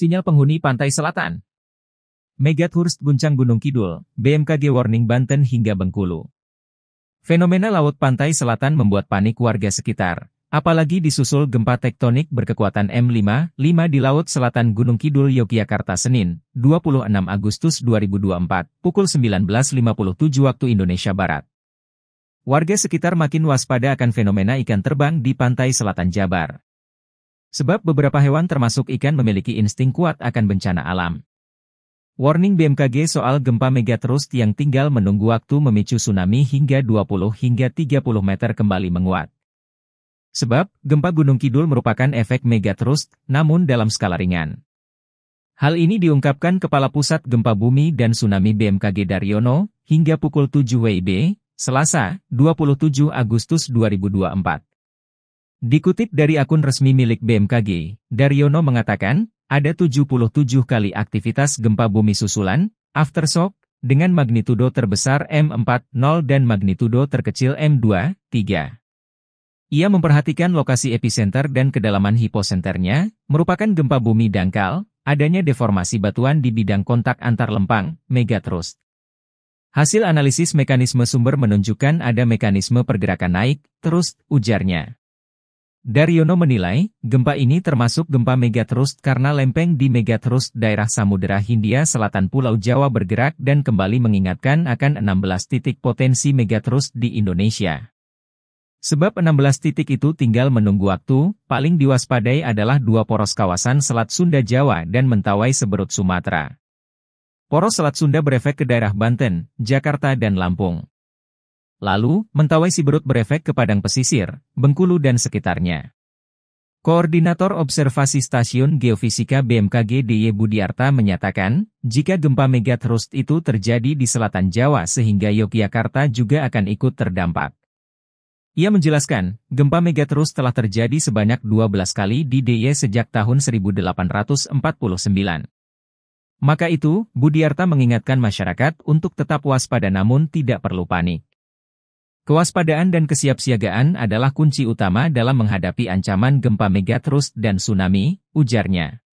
sinyal penghuni pantai selatan. Megathurst guncang Gunung Kidul, BMKG warning Banten hingga Bengkulu. Fenomena laut pantai selatan membuat panik warga sekitar, apalagi disusul gempa tektonik berkekuatan M5, 5 di Laut Selatan Gunung Kidul Yogyakarta Senin, 26 Agustus 2024, pukul 19.57 waktu Indonesia Barat. Warga sekitar makin waspada akan fenomena ikan terbang di pantai selatan Jabar. Sebab beberapa hewan termasuk ikan memiliki insting kuat akan bencana alam. Warning BMKG soal gempa megatrust yang tinggal menunggu waktu memicu tsunami hingga 20 hingga 30 meter kembali menguat. Sebab, gempa Gunung Kidul merupakan efek megatrust, namun dalam skala ringan. Hal ini diungkapkan Kepala Pusat Gempa Bumi dan Tsunami BMKG Daryono, hingga pukul 7 WIB, Selasa, 27 Agustus 2024. Dikutip dari akun resmi milik BMKG, Daryono mengatakan, ada 77 kali aktivitas gempa bumi susulan, aftershock, dengan magnitudo terbesar M40 dan magnitudo terkecil M23. Ia memperhatikan lokasi epicenter dan kedalaman hiposenternya, merupakan gempa bumi dangkal, adanya deformasi batuan di bidang kontak antar lempang, megatrust. Hasil analisis mekanisme sumber menunjukkan ada mekanisme pergerakan naik, terus, ujarnya. Daryono menilai, gempa ini termasuk gempa megatrust karena lempeng di megatrust daerah Samudera Hindia Selatan Pulau Jawa bergerak dan kembali mengingatkan akan 16 titik potensi megatrust di Indonesia. Sebab 16 titik itu tinggal menunggu waktu, paling diwaspadai adalah dua poros kawasan Selat Sunda Jawa dan Mentawai Seberut Sumatera. Poros Selat Sunda berefek ke daerah Banten, Jakarta dan Lampung. Lalu, Mentawai Siberut berefek ke padang pesisir, Bengkulu dan sekitarnya. Koordinator Observasi Stasiun Geofisika BMKG DY Budiarta menyatakan, jika gempa megathrust itu terjadi di selatan Jawa sehingga Yogyakarta juga akan ikut terdampak. Ia menjelaskan, gempa megathrust telah terjadi sebanyak 12 kali di DY sejak tahun 1849. Maka itu, Budiarta mengingatkan masyarakat untuk tetap waspada namun tidak perlu panik. Kewaspadaan dan kesiapsiagaan adalah kunci utama dalam menghadapi ancaman gempa megatrust dan tsunami, ujarnya.